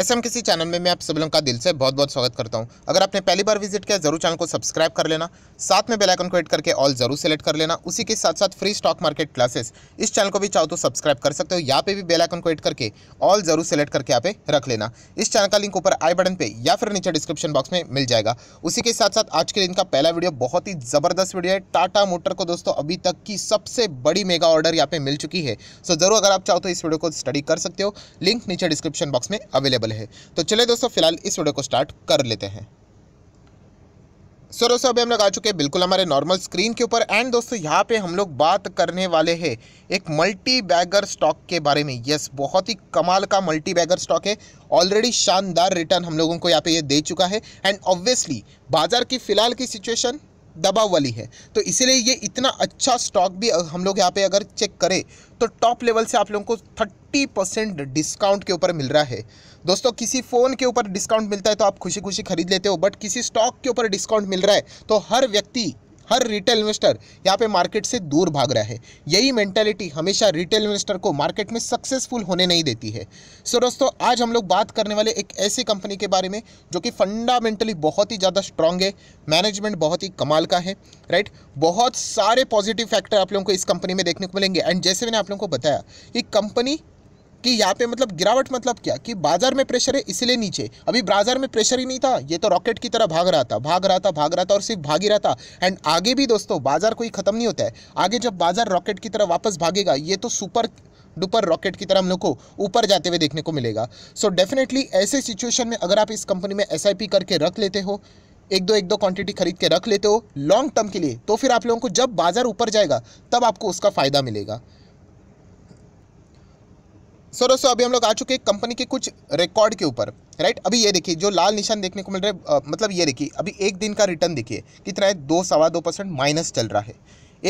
S M किसी channel में मैं आप सभी लोगों का दिल से बहुत बहुत स्वागत करता हूं अगर आपने पहली बार विजिट किया जरूर चैनल को सब्सक्राइब कर लेना साथ में बेल आइकन को हिट करके ऑल जरूर सेलेक्ट कर लेना उसी के साथ साथ फ्री स्टॉक मार्केट क्लासेस इस चैनल को भी चाहो तो सब्सक्राइब कर सकते हो यहाँ पे भी बेलाइकन को हिट करके ऑल जरूर सेलेक्ट करके यहाँ पे रख लेना इस चैनल का लिंक ऊपर आई बटन पर या फिर नीचे डिस्क्रिप्शन बॉक्स में मिल जाएगा उसी के साथ साथ आज के दिन का पहला वीडियो बहुत ही ज़बरदस्त वीडियो है टाटा मोटर को दोस्तों अभी तक की सबसे बड़ी मेगा ऑर्डर यहाँ पे मिल चुकी है सो जरूर अगर आप चाहो तो इस वीडियो को स्टडी कर सकते हो लिंक नीचे डिस्क्रिप्शन बॉक्स में अवेलेबल अवेलेबल है तो चले दोस्तों फिलहाल इस वीडियो को स्टार्ट कर लेते हैं सो so, दोस्तों अभी हम लोग आ चुके हैं बिल्कुल हमारे नॉर्मल स्क्रीन के ऊपर एंड दोस्तों यहाँ पे हम लोग बात करने वाले हैं एक मल्टी बैगर स्टॉक के बारे में यस बहुत ही कमाल का मल्टी बैगर स्टॉक है ऑलरेडी शानदार रिटर्न हम लोगों को यहाँ पे ये दे चुका है एंड ऑब्वियसली बाजार की फिलहाल की सिचुएशन दबाव वाली है तो इसीलिए ये इतना अच्छा स्टॉक भी हम लोग यहाँ पे अगर चेक करें तो टॉप लेवल से आप लोगों को थर्टी परसेंट डिस्काउंट के ऊपर मिल रहा है दोस्तों किसी फ़ोन के ऊपर डिस्काउंट मिलता है तो आप खुशी खुशी खरीद लेते हो बट किसी स्टॉक के ऊपर डिस्काउंट मिल रहा है तो हर व्यक्ति हर रिटेल इन्वेस्टर यहाँ पे मार्केट से दूर भाग रहा है यही मेंटेलिटी हमेशा रिटेल इन्वेस्टर को मार्केट में सक्सेसफुल होने नहीं देती है सो दोस्तों आज हम लोग बात करने वाले एक ऐसी कंपनी के बारे में जो कि फंडामेंटली बहुत ही ज़्यादा स्ट्रांग है मैनेजमेंट बहुत ही कमाल का है राइट बहुत सारे पॉजिटिव फैक्टर आप लोगों को इस कंपनी में देखने को मिलेंगे एंड जैसे मैंने आप लोगों को बताया कि कंपनी कि यहाँ पे मतलब गिरावट मतलब क्या कि बाजार में प्रेशर है इसलिए नीचे अभी बाजार में प्रेशर ही नहीं था ये तो रॉकेट की तरह भाग रहा था भाग रहा था भाग रहा था और सिर्फ भाग ही रहा था एंड आगे भी दोस्तों बाजार कोई ख़त्म नहीं होता है आगे जब बाजार रॉकेट की तरह वापस भागेगा ये तो सुपर डुपर रॉकेट की तरह हम लोग को ऊपर जाते हुए देखने को मिलेगा सो डेफिनेटली ऐसे सिचुएशन में अगर आप इस कंपनी में एस करके रख लेते हो एक दो एक दो क्वांटिटी खरीद के रख लेते हो लॉन्ग टर्म के लिए तो फिर आप लोगों को जब बाजार ऊपर जाएगा तब आपको उसका फ़ायदा मिलेगा सो दोस्तों अभी हम लोग आ चुके हैं कंपनी के कुछ रिकॉर्ड के ऊपर राइट अभी ये देखिए जो लाल निशान देखने को मिल रहा है मतलब ये देखिए अभी एक दिन का रिटर्न देखिए कितना है दो सवा दो परसेंट माइनस चल रहा है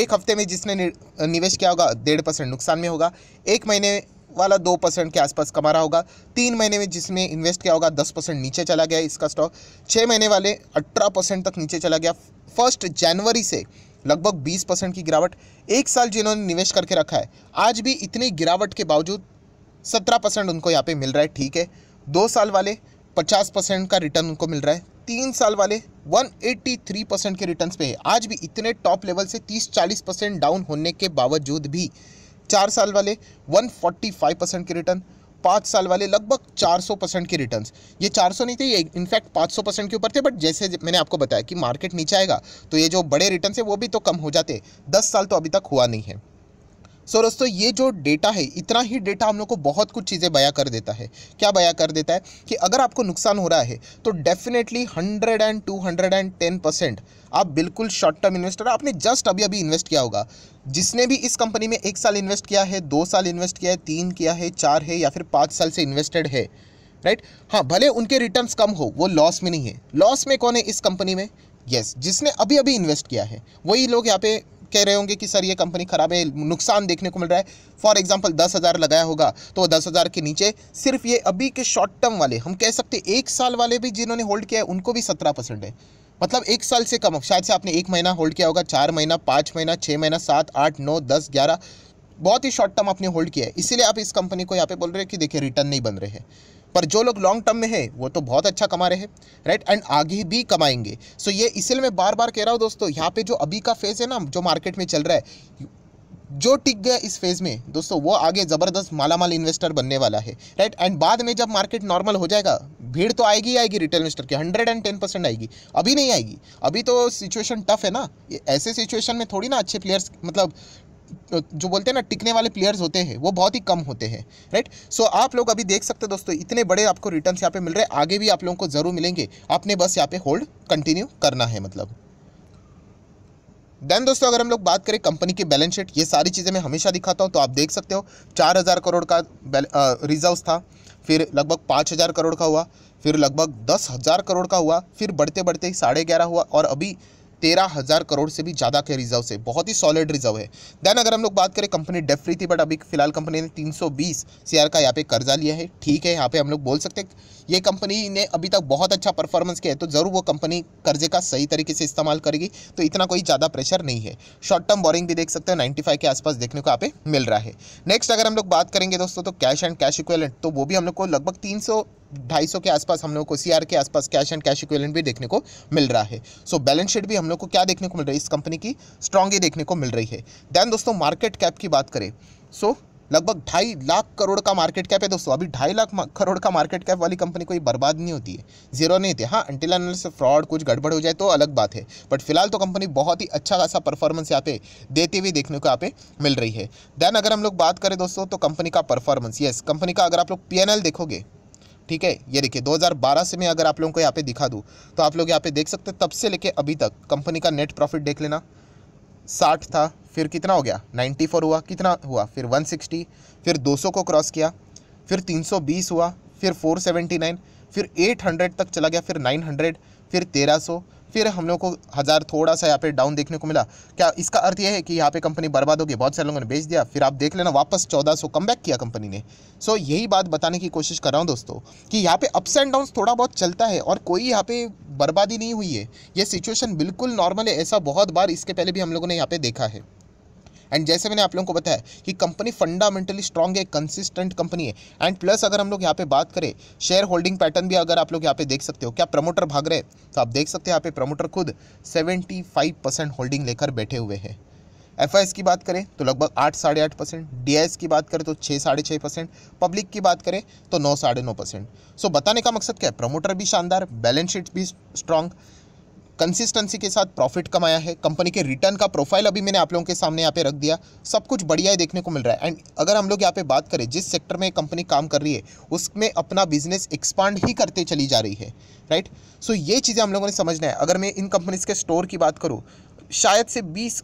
एक हफ्ते में जिसने निवेश किया होगा डेढ़ परसेंट नुकसान में होगा एक महीने वाला दो परसेंट के आसपास कमा रहा होगा तीन महीने में जिसने इन्वेस्ट किया होगा दस परसेंट नीचे चला गया इसका स्टॉक छः महीने वाले अठारह परसेंट तक नीचे चला गया फर्स्ट जनवरी से लगभग बीस परसेंट की गिरावट एक साल जिन्होंने निवेश करके रखा है आज भी इतनी गिरावट के बावजूद सत्रह परसेंट उनको यहाँ पे मिल रहा है ठीक है दो साल वाले पचास परसेंट का रिटर्न उनको मिल रहा है तीन साल वाले 183 परसेंट के रिटर्न पे है आज भी इतने टॉप लेवल से 30-40 परसेंट डाउन होने के बावजूद भी चार साल वाले 145 परसेंट के रिटर्न पाँच साल वाले लगभग 400 परसेंट के रिटर्न ये 400 नहीं थे ये इनफैक्ट 500 परसेंट के ऊपर थे बट जैसे मैंने आपको बताया कि मार्केट नीचे आएगा तो ये जो बड़े रिटर्न है वो भी तो कम हो जाते दस साल तो अभी तक हुआ नहीं है सो दोस्तों ये जो डेटा है इतना ही डेटा हम लोग को बहुत कुछ चीज़ें बया कर देता है क्या बया कर देता है कि अगर आपको नुकसान हो रहा है तो definitely hundred and two hundred and ten percent आप बिल्कुल शॉर्ट टर्म इन्वेस्टर आपने जस्ट अभी अभी इन्वेस्ट किया होगा जिसने भी इस कंपनी में एक साल इन्वेस्ट किया है दो साल इन्वेस्ट किया है तीन किया है चार है या फिर पाँच साल से इन्वेस्टेड है राइट हाँ भले उनके रिटर्न कम हो वो लॉस में नहीं है लॉस में कौन है इस कंपनी में यस yes, जिसने अभी अभी इन्वेस्ट किया है वही लोग यहाँ पे कह रहे होंगे कि सर ये कंपनी ख़राब है नुकसान देखने को मिल रहा है फॉर एग्जाम्पल दस हज़ार लगाया होगा तो दस हज़ार के नीचे सिर्फ ये अभी के शॉर्ट टर्म वाले हम कह सकते एक साल वाले भी जिन्होंने होल्ड किया है उनको भी सत्रह परसेंट है मतलब एक साल से कम शायद से आपने एक महीना होल्ड किया होगा चार महीना पाँच महीना छः महीना सात आठ नौ दस ग्यारह बहुत ही शॉर्ट टर्म आपने होल्ड किया है इसीलिए आप इस कंपनी को यहाँ पर बोल रहे हैं कि देखिए रिटर्न नहीं बन रहे हैं पर जो लोग लॉन्ग टर्म में है वो तो बहुत अच्छा कमा रहे हैं राइट एंड आगे भी कमाएंगे सो so ये इसलिए मैं बार बार कह रहा हूँ दोस्तों यहाँ पे जो अभी का फेज़ है ना जो मार्केट में चल रहा है जो टिक गया इस फेज़ में दोस्तों वो आगे ज़बरदस्त माला माल इन्वेस्टर बनने वाला है राइट एंड बाद में जब मार्केट नॉर्मल हो जाएगा भीड़ तो आएगी ही आएगी रिटेल इन्वेस्टर की हंड्रेड एंड टेन परसेंट आएगी अभी नहीं आएगी अभी तो सिचुएशन टफ है ना ये ऐसे सिचुएशन में थोड़ी ना अच्छे प्लेयर्स मतलब जो बोलते हैं ना टिकने वाले प्लेयर्स होते हैं वो बहुत ही कम होते हैं राइट सो आप लोग अभी देख सकते हैं दोस्तों इतने बड़े आपको रिटर्न्स यहाँ पे मिल रहे हैं आगे भी आप लोगों को ज़रूर मिलेंगे आपने बस यहाँ पे होल्ड कंटिन्यू करना है मतलब देन दोस्तों अगर हम लोग बात करें कंपनी की बैलेंस शीट ये सारी चीज़ें मैं हमेशा दिखाता हूँ तो आप देख सकते हो चार हज़ार करोड़ का रिजर्व था फिर लगभग पाँच हज़ार करोड़ का हुआ फिर लगभग दस हज़ार करोड़ का हुआ फिर बढ़ते बढ़ते साढ़े ग्यारह हुआ और अभी तेरह हज़ार करोड़ से भी ज़्यादा के रिजर्व से बहुत ही सॉलिड रिजर्व है देन अगर हम लोग बात करें कंपनी डेफ फ्री थी बट अभी फिलहाल कंपनी ने 320 शेयर का यहाँ पे कर्जा लिया है ठीक है यहाँ पे हम लोग बोल सकते हैं ये कंपनी ने अभी तक बहुत अच्छा परफॉर्मेंस किया है तो ज़रूर वो कंपनी कर्जे का सही तरीके से इस्तेमाल करेगी तो इतना कोई ज़्यादा प्रेशर नहीं है शॉर्ट टर्म बोरिंग भी देख सकते हैं नाइन्टी के आसपास देखने को यहाँ पे मिल रहा है नेक्स्ट अगर हम लोग बात करेंगे दोस्तों तो कैश एंड कैश इक्वलेंट तो वो भी हम लोग को लगभग तीन ढाई के आसपास हम लोग को सीआर के आसपास कैश एंड कैश इक्वेलेंट भी देखने को मिल रहा है सो बैलेंस शीट भी हम लोग को क्या देखने को मिल रही है इस कंपनी की स्ट्रॉन्ग ही देखने को मिल रही है देन दोस्तों मार्केट कैप की बात करें सो लगभग ढाई लाख करोड़ का मार्केट कैप है दोस्तों अभी ढाई लाख करोड़ का मार्केट कैप वाली कंपनी कोई बर्बाद नहीं होती है जीरो नहीं थी हाँ अंटिल से फ्रॉड कुछ गड़बड़ हो जाए तो अलग बात है बट फिलहाल तो कंपनी बहुत ही अच्छा खासा परफॉर्मेंस यहाँ पे देते हुए देखने को यहाँ पे मिल रही है देन अगर हम लोग बात करें दोस्तों तो कंपनी का परफॉर्मेंस येस कंपनी का अगर आप लोग पी देखोगे ठीक है ये देखिए 2012 से मैं अगर आप लोगों को यहाँ पे दिखा दूँ तो आप लोग यहाँ पे देख सकते हैं तब से लेके अभी तक कंपनी का नेट प्रॉफिट देख लेना साठ था फिर कितना हो गया नाइन्टी फोर हुआ कितना हुआ फिर वन सिक्सटी फिर दो सौ को क्रॉस किया फिर तीन सौ बीस हुआ फिर फोर सेवेंटी नाइन फिर एट हंड्रेड तक चला गया फिर नाइन हंड्रेड फिर तेरह सौ फिर हम लोग को हज़ार थोड़ा सा यहाँ पे डाउन देखने को मिला क्या इसका अर्थ यह है कि यहाँ पे कंपनी बर्बाद हो गई बहुत सारे लोगों ने बेच दिया फिर आप देख लेना वापस चौदह सौ कम किया कंपनी ने सो so, यही बात बताने की कोशिश कर रहा हूँ दोस्तों कि यहाँ पे अप्स एंड डाउन थोड़ा बहुत चलता है और कोई यहाँ पे बर्बादी नहीं हुई है ये सिचुएशन बिल्कुल नॉर्मल है ऐसा बहुत बार इसके पहले भी हम लोगों ने यहाँ पे देखा है एंड जैसे मैंने आप लोगों को बताया कि कंपनी फंडामेंटली स्ट्रॉन्ग है कंसिस्टेंट कंपनी है एंड प्लस अगर हम लोग यहाँ पे बात करें शेयर होल्डिंग पैटर्न भी अगर आप लोग यहाँ पे देख सकते हो क्या प्रमोटर भाग रहे तो आप देख सकते हैं यहाँ पे प्रमोटर खुद सेवेंटी फाइव परसेंट होल्डिंग लेकर बैठे हुए हैं एफ की बात करें तो लगभग आठ साढ़े आठ परसेंट डी की बात करें तो छः साढ़े छः परसेंट पब्लिक की बात करें तो नौ साढ़े नौ परसेंट सो बताने का मकसद क्या है प्रमोटर भी शानदार बैलेंस शीट भी स्ट्रांग कंसिस्टेंसी के साथ प्रॉफिट कमाया है कंपनी के रिटर्न का प्रोफाइल अभी मैंने आप लोगों के सामने यहाँ पे रख दिया सब कुछ बढ़िया ही देखने को मिल रहा है एंड अगर हम लोग यहाँ पे बात करें जिस सेक्टर में कंपनी काम कर रही है उसमें अपना बिजनेस एक्सपांड ही करते चली जा रही है राइट सो so, ये चीज़ें हम लोगों ने समझना है अगर मैं इन कंपनीज़ के स्टोर की बात करूँ शायद से 20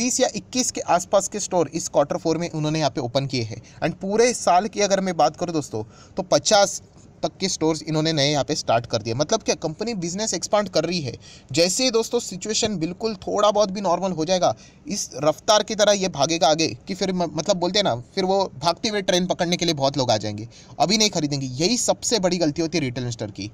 20 या 21 के आसपास के स्टोर इस क्वार्टर फोर में उन्होंने यहाँ पे ओपन किए हैं एंड पूरे साल की अगर मैं बात करूँ दोस्तों तो पचास तक के स्टोर्स इन्होंने नए यहाँ पे स्टार्ट कर दिए मतलब क्या कंपनी बिजनेस एक्सपांड कर रही है जैसे ही दोस्तों सिचुएशन बिल्कुल थोड़ा बहुत भी नॉर्मल हो जाएगा इस रफ्तार की तरह ये भागेगा आगे कि फिर मतलब बोलते हैं ना फिर वो भागते हुए ट्रेन पकड़ने के लिए बहुत लोग आ जाएंगे अभी नहीं खरीदेंगे यही सबसे बड़ी गलती होती है रिटेल इन्वेस्टर की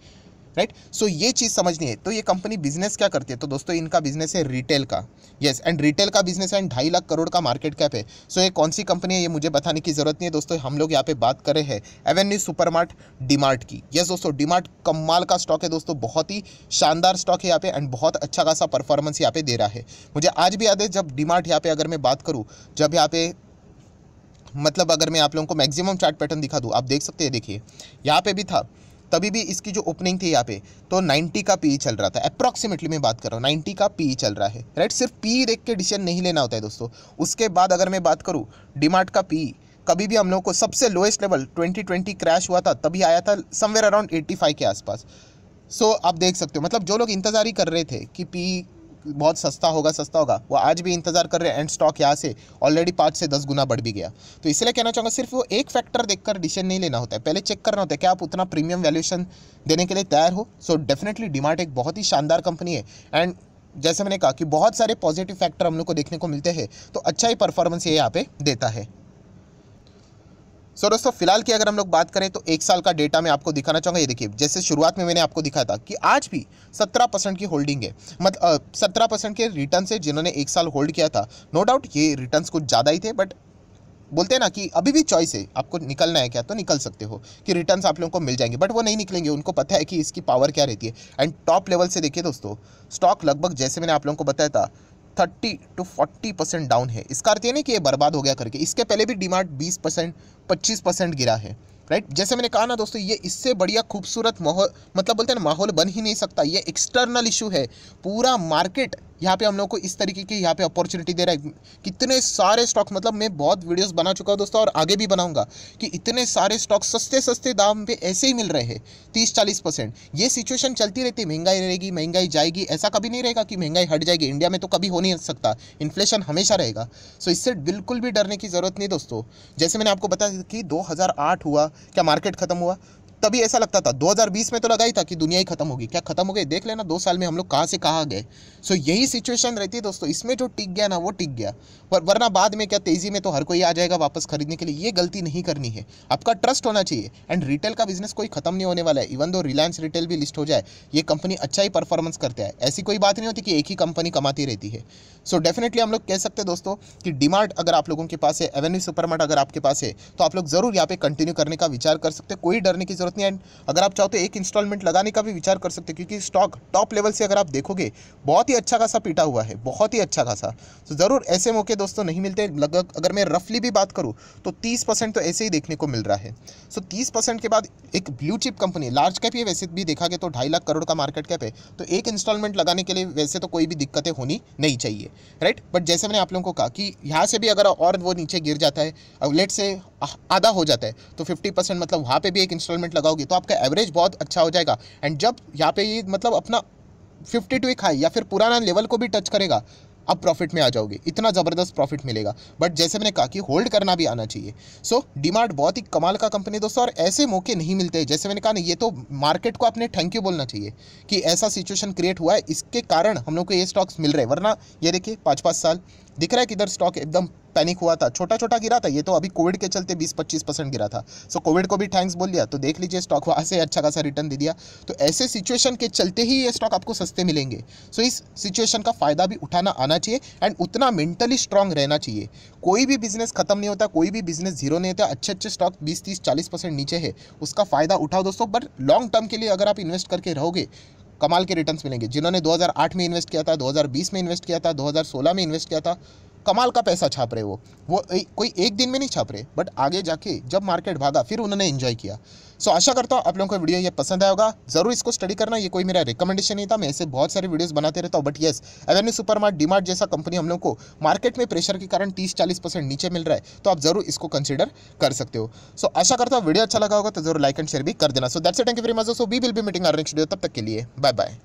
राइट सो ये चीज़ समझनी है तो ये कंपनी बिजनेस क्या करती है तो दोस्तों इनका बिजनेस है रिटेल का यस एंड रिटेल का बिजनेस है एंड ढाई लाख करोड़ का मार्केट कैप है सो so, ये कौन सी कंपनी है ये मुझे बताने की जरूरत नहीं है दोस्तों हम लोग यहाँ पे बात कर रहे हैं एवेन्यू सुपरमार्ट डीमार्ट की यस दोस्तों डीमार्ट कमाल का स्टॉक है दोस्तों बहुत ही शानदार स्टॉक है यहाँ पे एंड बहुत अच्छा खासा परफॉर्मेंस यहाँ पे दे रहा है मुझे आज भी याद है जब डीमार्ट यहाँ पे अगर मैं बात करूँ जब यहाँ पे मतलब अगर मैं आप लोगों को मैक्सिमम चार्ट पैटर्न दिखा दूँ आप देख सकते हैं देखिए यहाँ पे भी था तभी भी इसकी जो ओपनिंग थी यहाँ पे तो 90 का पी चल रहा था अप्रॉक्सीमेटली मैं बात कर रहा हूँ 90 का पी चल रहा है राइट सिर्फ पी देख के डिसीजन नहीं लेना होता है दोस्तों उसके बाद अगर मैं बात करूँ डिमार्ट का पी कभी भी हम लोग को सबसे लोएस्ट लेवल 2020 क्रैश हुआ था तभी आया था समवेयर अराउंड 85 के आसपास सो so, आप देख सकते हो मतलब जो लोग इंतजार ही कर रहे थे कि पी बहुत सस्ता होगा सस्ता होगा वो आज भी इंतज़ार कर रहे हैं एंड स्टॉक यहाँ से ऑलरेडी पाँच से दस गुना बढ़ भी गया तो इसलिए कहना चाहूँगा सिर्फ वो एक फैक्टर देखकर डिसीजन नहीं लेना होता है पहले चेक करना होता है कि आप उतना प्रीमियम वैल्यूशन देने के लिए तैयार हो सो डेफिनेटली डिमार्ट एक बहुत ही शानदार कंपनी है एंड जैसे मैंने कहा कि बहुत सारे पॉजिटिव फैक्टर हम लोग को देखने को मिलते हैं तो अच्छा ही परफॉर्मेंस ये यहाँ पे देता है सो दोस्तों फिलहाल की अगर हम लोग बात करें तो एक साल का डेटा मैं आपको दिखाना चाहूँगा ये देखिए जैसे शुरुआत में मैंने आपको दिखाया था कि आज भी सत्रह परसेंट की होल्डिंग है मतलब सत्रह परसेंट के रिटर्न से जिन्होंने एक साल होल्ड किया था नो डाउट ये रिटर्न कुछ ज़्यादा ही थे बट बोलते हैं ना कि अभी भी चॉइस है आपको निकलना है क्या तो निकल सकते हो कि रिटर्न आप लोगों को मिल जाएंगे बट वो नहीं निकलेंगे उनको पता है कि इसकी पावर क्या रहती है एंड टॉप लेवल से देखिए दोस्तों स्टॉक लगभग जैसे मैंने आप लोगों को बताया था thirty to forty percent down है इसका अर्थ ये नहीं कि ये बर्बाद हो गया करके इसके पहले भी डिमांड बीस परसेंट पच्चीस परसेंट गिरा है राइट जैसे मैंने कहा ना दोस्तों ये इससे बढ़िया खूबसूरत माहौल मतलब बोलते हैं ना माहौल बन ही नहीं सकता ये एक्सटर्नल इशू है पूरा मार्केट यहाँ पे हम लोग को इस तरीके की यहाँ पे अपॉर्चुनिटी दे रहा है कितने सारे स्टॉक मतलब मैं बहुत वीडियोस बना चुका हूँ दोस्तों और आगे भी बनाऊंगा कि इतने सारे स्टॉक सस्ते सस्ते दाम पे ऐसे ही मिल रहे हैं तीस चालीस परसेंट ये सिचुएशन चलती रहती है महंगाई रहेगी महंगाई जाएगी ऐसा कभी नहीं रहेगा कि महंगाई हट जाएगी इंडिया में तो कभी हो नहीं सकता इन्फ्लेशन हमेशा रहेगा सो इससे बिल्कुल भी डरने की ज़रूरत नहीं दोस्तों जैसे मैंने आपको बताया कि दो हुआ क्या मार्केट खत्म हुआ तभी ऐसा लगता था 2020 में तो लगा ही था कि दुनिया ही खत्म होगी क्या खत्म हो गई देख लेना दो साल में हम लोग कहाँ से कहाँ गए सो यही सिचुएशन रहती है दोस्तों इसमें जो टिक गया ना वो टिक गया पर वरना बाद में क्या तेज़ी में तो हर कोई आ जाएगा वापस खरीदने के लिए ये गलती नहीं करनी है आपका ट्रस्ट होना चाहिए एंड रिटेल का बिजनेस कोई खत्म नहीं होने वाला है इवन दो रिलायंस रिटेल भी लिस्ट हो जाए ये कंपनी अच्छा ही परफॉर्मेंस करते हैं ऐसी कोई बात नहीं होती कि एक ही कंपनी कमाती रहती है सो डेफिनेटली हम लोग कह सकते हैं दोस्तों कि डिमार्ट अगर आप लोगों के पास है एवेन्यू सुपरमार्ट अगर आपके पास है तो आप लोग ज़रूर यहाँ पे कंटिन्यू करने का विचार कर सकते हैं कोई डरने की जरूरत ज़रूरत नहीं एंड अगर आप चाहो तो एक इंस्टॉलमेंट लगाने का भी विचार कर सकते हो क्योंकि स्टॉक टॉप लेवल से अगर आप देखोगे बहुत ही अच्छा खासा पीटा हुआ है बहुत ही अच्छा खासा तो ज़रूर ऐसे मौके दोस्तों नहीं मिलते लगभग अगर मैं रफली भी बात करूँ तो तीस तो ऐसे ही देखने को मिल रहा है सो तीस के बाद एक blue chip company large cap ये वैसे भी देखा गया तो ढाई लाख करोड़ का मार्केट कैप है तो एक इंस्टॉलमेंट लगाने के लिए वैसे तो कोई भी दिक्कतें होनी नहीं चाहिए राइट बट जैसे मैंने आप लोगों को कहा कि यहाँ से भी अगर और वो नीचे गिर जाता है अब लेट से आधा हो जाता है तो 50 परसेंट मतलब वहाँ पे भी एक इंस्टॉलमेंट लगाओगे तो आपका एवरेज बहुत अच्छा हो जाएगा एंड जब यहाँ पे ये मतलब अपना फिफ्टी टू एक हाई या फिर पुराना लेवल को भी टच करेगा अब प्रॉफिट में आ जाओगे इतना ज़बरदस्त प्रॉफिट मिलेगा बट जैसे मैंने कहा कि होल्ड करना भी आना चाहिए सो so, डिमार्ट बहुत ही कमाल का कंपनी दोस्तों और ऐसे मौके नहीं मिलते जैसे मैंने कहा ना ये तो मार्केट को आपने थैंक यू बोलना चाहिए कि ऐसा सिचुएशन क्रिएट हुआ है इसके कारण हम लोग को ये स्टॉक्स मिल रहे वरना ये देखिए पाँच पाँच साल दिख रहा है कि इधर स्टॉक एकदम पैनिक हुआ था छोटा छोटा गिरा था ये तो अभी कोविड के चलते 20-25 परसेंट गिरा था सो so, कोविड को भी थैंक्स बोल दिया तो देख लीजिए स्टॉक वहाँ से अच्छा खासा रिटर्न दे दिया तो ऐसे सिचुएशन के चलते ही ये स्टॉक आपको सस्ते मिलेंगे सो so, इस सिचुएशन का फ़ायदा भी उठाना आना चाहिए एंड उतना मेंटली स्ट्रांग रहना चाहिए कोई भी बिजनेस खत्म नहीं होता कोई भी बिजनेस जीरो नहीं होता अच्छे अच्छे स्टॉक बीस तीस चालीस परसेंट नीचे है उसका फ़ायदा उठाओ दोस्तों बट लॉन्ग टर्म के लिए अगर आप इन्वेस्ट करके रहोगे कमाल के रिटर्न्स मिलेंगे जिन्होंने 2008 में इन्वेस्ट किया था 2020 में इन्वेस्ट किया था 2016 में इन्वेस्ट किया था कमाल का पैसा छाप रहे वो वो ए, कोई एक दिन में नहीं छाप रहे बट आगे जाके जब मार्केट भागा फिर उन्होंने इन्जॉय किया सो so, आशा करता हूँ आप लोगों को वीडियो ये पसंद आया होगा जरूर इसको स्टडी करना ये कोई मेरा रिकमेंडेशन नहीं था मैं ऐसे बहुत सारे वीडियोस बनाते रहता हूँ but yes Avenue Supermart DMart जैसा कंपनी हम लोग को मार्केट में प्रेशर के कारण तीस चालीस परसेंट नीचे मिल रहा है तो आप जरूर इसको कंसिडर कर सकते हो सो so, आशा करता हूँ वीडियो अच्छा लगा होगा तो जरूर लाइक एंड शेयर भी कर देना so that's thank you very much so we will भी मीटिंग आर नेक्स्ट वीडियो तब तक के लिए बाय बाय